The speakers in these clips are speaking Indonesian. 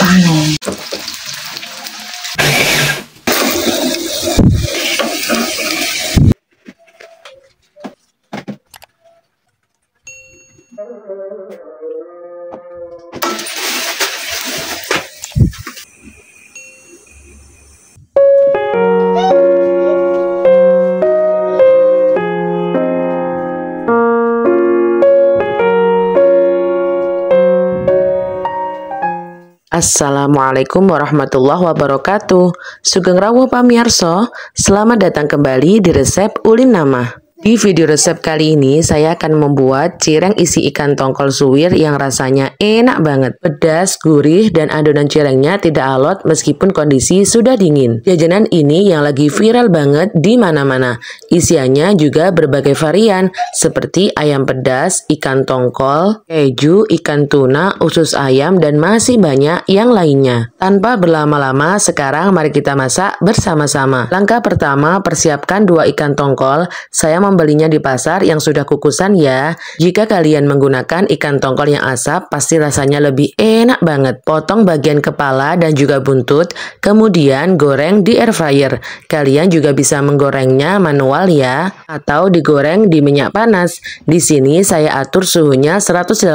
哎。Assalamualaikum warahmatullahi wabarakatuh. Sugeng rawuh Pamiarso selamat datang kembali di resep Ulin Nama. Di video resep kali ini saya akan membuat cireng isi ikan tongkol suwir yang rasanya enak banget. Pedas, gurih, dan adonan cirengnya tidak alot meskipun kondisi sudah dingin. Jajanan ini yang lagi viral banget di mana-mana. Isiannya juga berbagai varian seperti ayam pedas, ikan tongkol, keju, ikan tuna, usus ayam, dan masih banyak yang lainnya. Tanpa berlama-lama, sekarang mari kita masak bersama-sama. Langkah pertama, persiapkan dua ikan tongkol. Saya mau membelinya di pasar yang sudah kukusan ya. Jika kalian menggunakan ikan tongkol yang asap, pasti rasanya lebih enak banget. Potong bagian kepala dan juga buntut, kemudian goreng di air fryer. Kalian juga bisa menggorengnya manual ya, atau digoreng di minyak panas. Di sini saya atur suhunya 180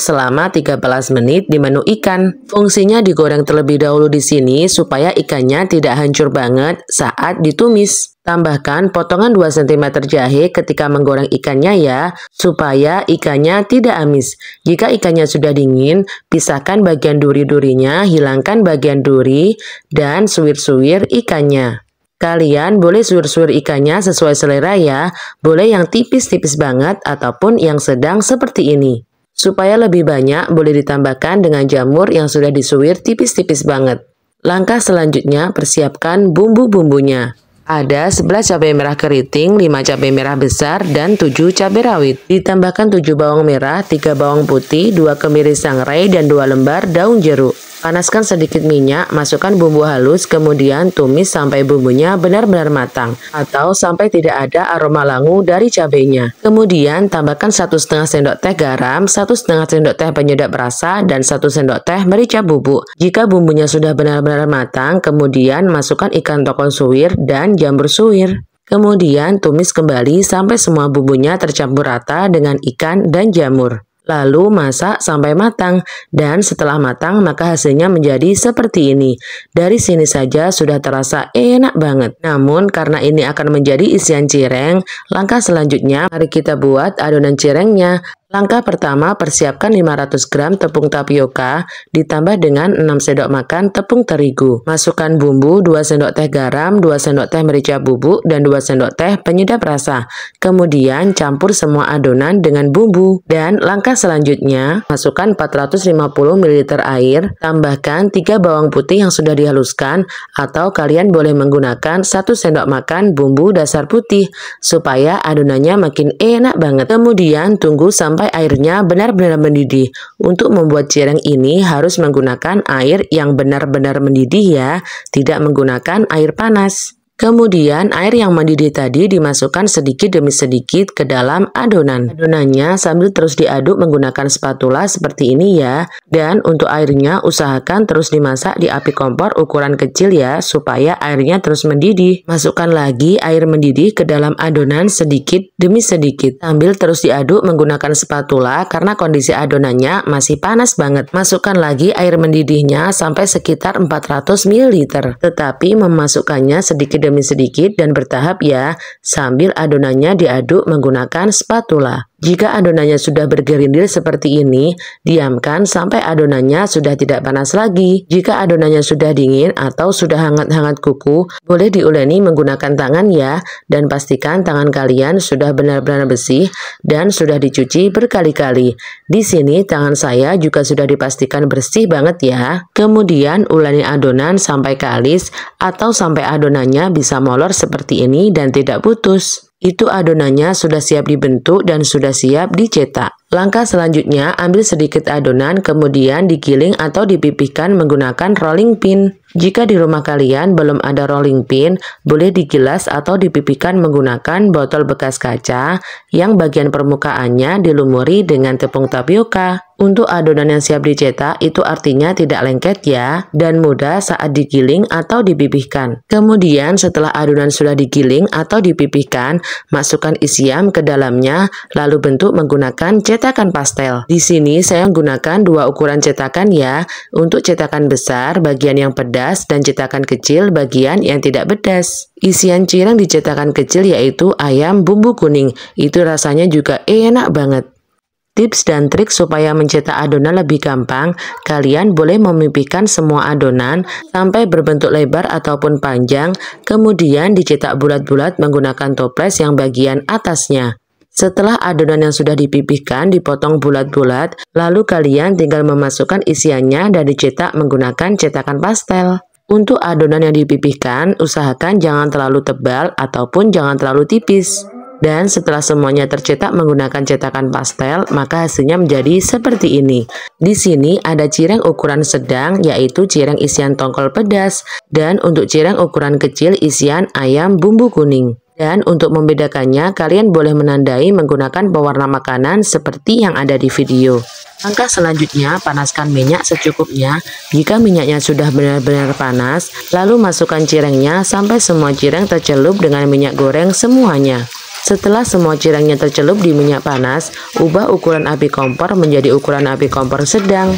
selama 13 menit di menu ikan. Fungsinya digoreng terlebih dahulu di sini supaya ikannya tidak hancur banget saat ditumis. Tambahkan potongan 2 cm jahe ketika menggoreng ikannya ya, supaya ikannya tidak amis. Jika ikannya sudah dingin, pisahkan bagian duri-durinya, hilangkan bagian duri, dan suwir-suwir ikannya. Kalian boleh suwir-suwir ikannya sesuai selera ya, boleh yang tipis-tipis banget ataupun yang sedang seperti ini. Supaya lebih banyak, boleh ditambahkan dengan jamur yang sudah disuwir tipis-tipis banget. Langkah selanjutnya, persiapkan bumbu-bumbunya. Ada 11 cabai merah keriting, 5 cabai merah besar, dan 7 cabai rawit. Ditambahkan 7 bawang merah, 3 bawang putih, 2 kemiri sangrai, dan 2 lembar daun jeruk. Panaskan sedikit minyak, masukkan bumbu halus, kemudian tumis sampai bumbunya benar-benar matang atau sampai tidak ada aroma langu dari cabenya. Kemudian tambahkan satu setengah sendok teh garam, satu setengah sendok teh penyedap rasa, dan satu sendok teh merica bubuk. Jika bumbunya sudah benar-benar matang, kemudian masukkan ikan tokon suwir dan jamur suwir. Kemudian tumis kembali sampai semua bumbunya tercampur rata dengan ikan dan jamur. Lalu masak sampai matang, dan setelah matang maka hasilnya menjadi seperti ini. Dari sini saja sudah terasa enak banget. Namun karena ini akan menjadi isian cireng, langkah selanjutnya mari kita buat adonan cirengnya. Langkah pertama, persiapkan 500 gram tepung tapioka ditambah dengan 6 sendok makan tepung terigu. Masukkan bumbu 2 sendok teh garam, 2 sendok teh merica bubuk, dan 2 sendok teh penyedap rasa. Kemudian campur semua adonan dengan bumbu. Dan langkah selanjutnya, masukkan 450 ml air, tambahkan 3 bawang putih yang sudah dihaluskan atau kalian boleh menggunakan 1 sendok makan bumbu dasar putih supaya adonannya makin enak banget. Kemudian tunggu sampai sampai airnya benar-benar mendidih. Untuk membuat cireng ini harus menggunakan air yang benar-benar mendidih ya, tidak menggunakan air panas. Kemudian air yang mendidih tadi dimasukkan sedikit demi sedikit ke dalam adonan. Adonannya sambil terus diaduk menggunakan spatula seperti ini ya. Dan untuk airnya usahakan terus dimasak di api kompor ukuran kecil ya supaya airnya terus mendidih. Masukkan lagi air mendidih ke dalam adonan sedikit demi sedikit sambil terus diaduk menggunakan spatula karena kondisi adonannya masih panas banget. Masukkan lagi air mendidihnya sampai sekitar 400 ml tetapi memasukkannya sedikit demi demi sedikit dan bertahap ya, sambil adonannya diaduk menggunakan spatula. Jika adonannya sudah bergerindil seperti ini, diamkan sampai adonannya sudah tidak panas lagi. Jika adonannya sudah dingin atau sudah hangat-hangat kuku, boleh diuleni menggunakan tangan ya, dan pastikan tangan kalian sudah benar-benar bersih dan sudah dicuci berkali-kali. Di sini tangan saya juga sudah dipastikan bersih banget ya. Kemudian uleni adonan sampai kalis atau sampai adonannya bisa molor seperti ini dan tidak putus itu adonannya sudah siap dibentuk dan sudah siap dicetak. Langkah selanjutnya, ambil sedikit adonan kemudian digiling atau dipipihkan menggunakan rolling pin. Jika di rumah kalian belum ada rolling pin, boleh digilas atau dipipihkan menggunakan botol bekas kaca yang bagian permukaannya dilumuri dengan tepung tapioka. Untuk adonan yang siap dicetak itu artinya tidak lengket ya dan mudah saat digiling atau dipipihkan. Kemudian setelah adonan sudah digiling atau dipipihkan, masukkan isiam ke dalamnya lalu bentuk menggunakan cetak cetakan pastel. Di sini saya menggunakan dua ukuran cetakan ya, untuk cetakan besar bagian yang pedas dan cetakan kecil bagian yang tidak pedas. Isian cireng di cetakan kecil yaitu ayam bumbu kuning, itu rasanya juga enak banget. Tips dan trik supaya mencetak adonan lebih gampang, kalian boleh memipihkan semua adonan sampai berbentuk lebar ataupun panjang, kemudian dicetak bulat-bulat menggunakan toples yang bagian atasnya. Setelah adonan yang sudah dipipihkan dipotong bulat-bulat, lalu kalian tinggal memasukkan isiannya dan dicetak menggunakan cetakan pastel. Untuk adonan yang dipipihkan, usahakan jangan terlalu tebal ataupun jangan terlalu tipis. Dan setelah semuanya tercetak menggunakan cetakan pastel, maka hasilnya menjadi seperti ini. Di sini ada cireng ukuran sedang, yaitu cireng isian tongkol pedas, dan untuk cireng ukuran kecil isian ayam bumbu kuning. Dan untuk membedakannya, kalian boleh menandai menggunakan pewarna makanan seperti yang ada di video. Langkah selanjutnya, panaskan minyak secukupnya. Jika minyaknya sudah benar-benar panas, lalu masukkan cirengnya sampai semua cireng tercelup dengan minyak goreng semuanya. Setelah semua cirengnya tercelup di minyak panas, ubah ukuran api kompor menjadi ukuran api kompor sedang.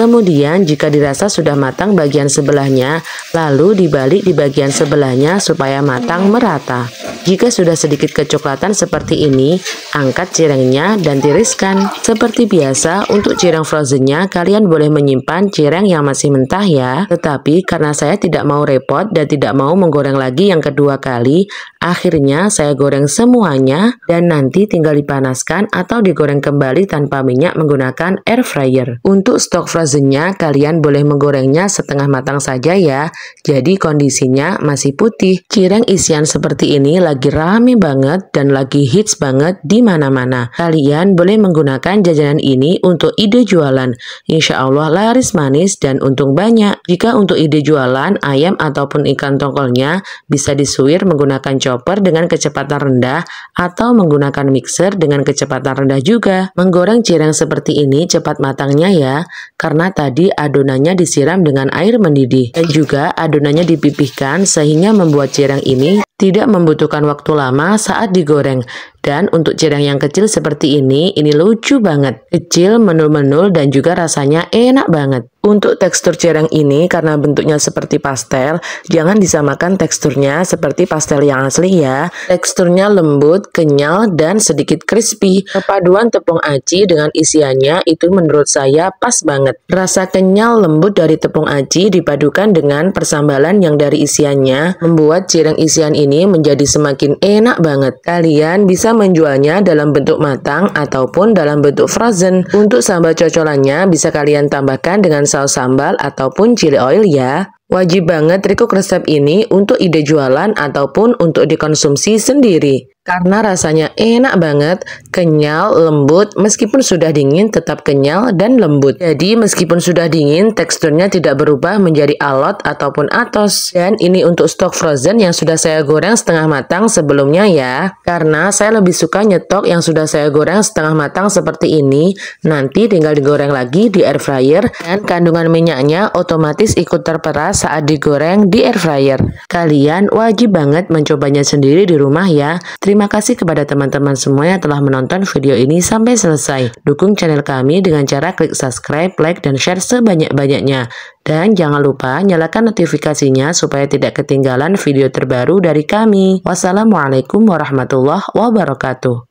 Kemudian, jika dirasa sudah matang bagian sebelahnya, lalu dibalik di bagian sebelahnya supaya matang merata. Jika sudah sedikit kecoklatan seperti ini, angkat cirengnya dan tiriskan. Seperti biasa, untuk cireng frozennya kalian boleh menyimpan cireng yang masih mentah ya. Tetapi karena saya tidak mau repot dan tidak mau menggoreng lagi yang kedua kali, akhirnya saya goreng semuanya dan nanti tinggal dipanaskan atau digoreng kembali tanpa minyak menggunakan air fryer. Untuk stok frozennya, kalian boleh menggorengnya setengah matang saja ya. Jadi kondisinya masih putih. Cireng isian seperti ini lagi lagi rame banget dan lagi hits banget di mana-mana. Kalian boleh menggunakan jajanan ini untuk ide jualan. Insya Allah laris manis dan untung banyak. Jika untuk ide jualan, ayam ataupun ikan tongkolnya bisa disuir menggunakan chopper dengan kecepatan rendah atau menggunakan mixer dengan kecepatan rendah juga. Menggoreng cireng seperti ini cepat matangnya ya, karena tadi adonannya disiram dengan air mendidih. Dan juga adonannya dipipihkan sehingga membuat cireng ini tidak membutuhkan waktu lama saat digoreng dan untuk cireng yang kecil seperti ini, ini lucu banget. Kecil, menul-menul, dan juga rasanya enak banget. Untuk tekstur cireng ini, karena bentuknya seperti pastel, jangan disamakan teksturnya seperti pastel yang asli ya. Teksturnya lembut, kenyal, dan sedikit crispy. Kepaduan tepung aci dengan isiannya itu menurut saya pas banget. Rasa kenyal lembut dari tepung aci dipadukan dengan persambalan yang dari isiannya, membuat cireng isian ini menjadi semakin enak banget. Kalian bisa menjualnya dalam bentuk matang ataupun dalam bentuk frozen. Untuk sambal cocolannya bisa kalian tambahkan dengan saus sambal ataupun chili oil ya. Wajib banget rekuk resep ini untuk ide jualan ataupun untuk dikonsumsi sendiri karena rasanya enak banget, kenyal, lembut, meskipun sudah dingin tetap kenyal dan lembut. Jadi meskipun sudah dingin, teksturnya tidak berubah menjadi alot ataupun atos. Dan ini untuk stok frozen yang sudah saya goreng setengah matang sebelumnya ya. Karena saya lebih suka nyetok yang sudah saya goreng setengah matang seperti ini, nanti tinggal digoreng lagi di air fryer dan kandungan minyaknya otomatis ikut terperas saat digoreng di air fryer. Kalian wajib banget mencobanya sendiri di rumah ya. Terima Terima kasih kepada teman-teman semua yang telah menonton video ini sampai selesai. Dukung channel kami dengan cara klik subscribe, like, dan share sebanyak-banyaknya. Dan jangan lupa nyalakan notifikasinya supaya tidak ketinggalan video terbaru dari kami. Wassalamualaikum warahmatullahi wabarakatuh.